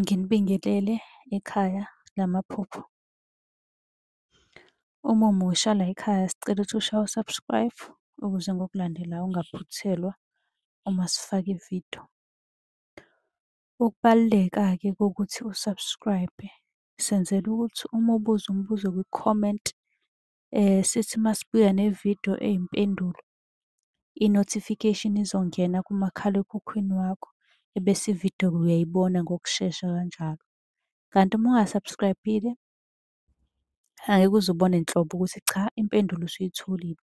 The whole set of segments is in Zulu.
Nginibingelele ekhaya lamaphupho. Uma umusha la ekhaya sicela ukuthi ushaye u-subscribe ukuze ngokulandelayo ungaphuthelwa uma sifaka ividiyo. Ukubaluleka-ke kokuthi u-subscribe-e senzela ukuthi uma ubuza umbuzo kwikhomenti eh, sithi masibuya nevidiyo eyimpendulo i-notification izongena kumakhalekhukhwini wakho ebese ividiyo uyayibona ngokushesha kanjalo. Kanti uma unga-subscribe-ile angeke uze ubone nhlobo ukuthi cha impendulo usuyitholile.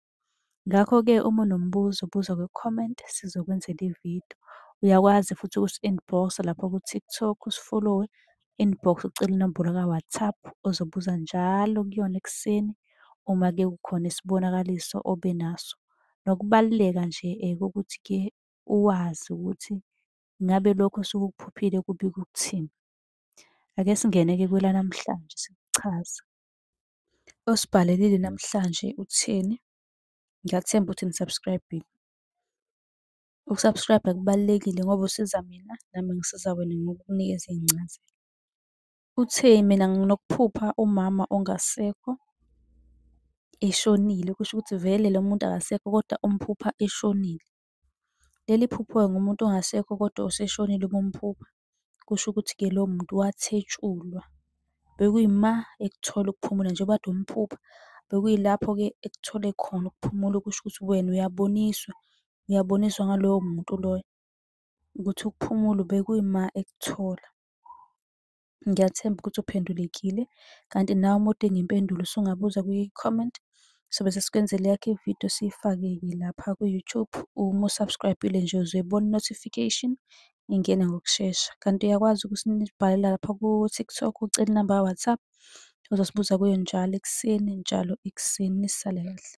Ngakho-ke uma unombuzo buza kwi-comment sizokwenzela ividiyo. Uyakwazi futhi ukusi-inbox-a lapha ku-TikTok usi-follow-e, inbox ucele inombolo ka-WhatsApp ozobuza njalo kuyona ekuseni uma-ke kukhona isibonakaliso obenaso. Nokubaluleka nje kokuthi-ke uwazi ukuthi Ngabe lokhu osuke ukuphuphile kubika ukuthini? Ake singene-ke kwelanamhlanje sikuchaze. Osibhalelile namhlanje utheni? Ngiyathemba ukuthi ni-subscribe-ile. Uku-subscribe-a kubalulekile ngoba usiza mina, nami ngisiza wena ngokukunikeza iy'ncazelo. Uthe mina nginokuphupha umama ongasekho, eshonile, kusho ukuthi vele lo muntu akasekho kodwa umphupha eshonile. Leli phupho-ke ngumuntu ongasekho kodwa oseshonile bomphupha, kusho ukuthi-ke lowo muntu wathetshulwa. Bekuyima ekuthola ukuphumula njengoba kade umphupha, bekuyilapho-ke ekuthole khona ukuphumula okusho ukuthi wena uyaboniswa, uyaboniswa ngalowo muntu loyo ukuthi ukuphumula bekuyima ekuthola. Ngiyathemba ukuthi uphendulekile, kanti nawe uma udinga impendulo usungabuza kwi-comment. sobe sesikwenzele yakho ividiyo siyifake-ke lapha ku-YouTube, uma u-subscribe-ile nje uzoyibona i-notification ingena ngokushesha. Kanti uyakwazi ukuthi nibhalele lapha ku-TikTok, ucele inamba ya-WhatsApp, uzosibuza kuyo njalo ekuseni, njalo ekuseni, nisale kahle.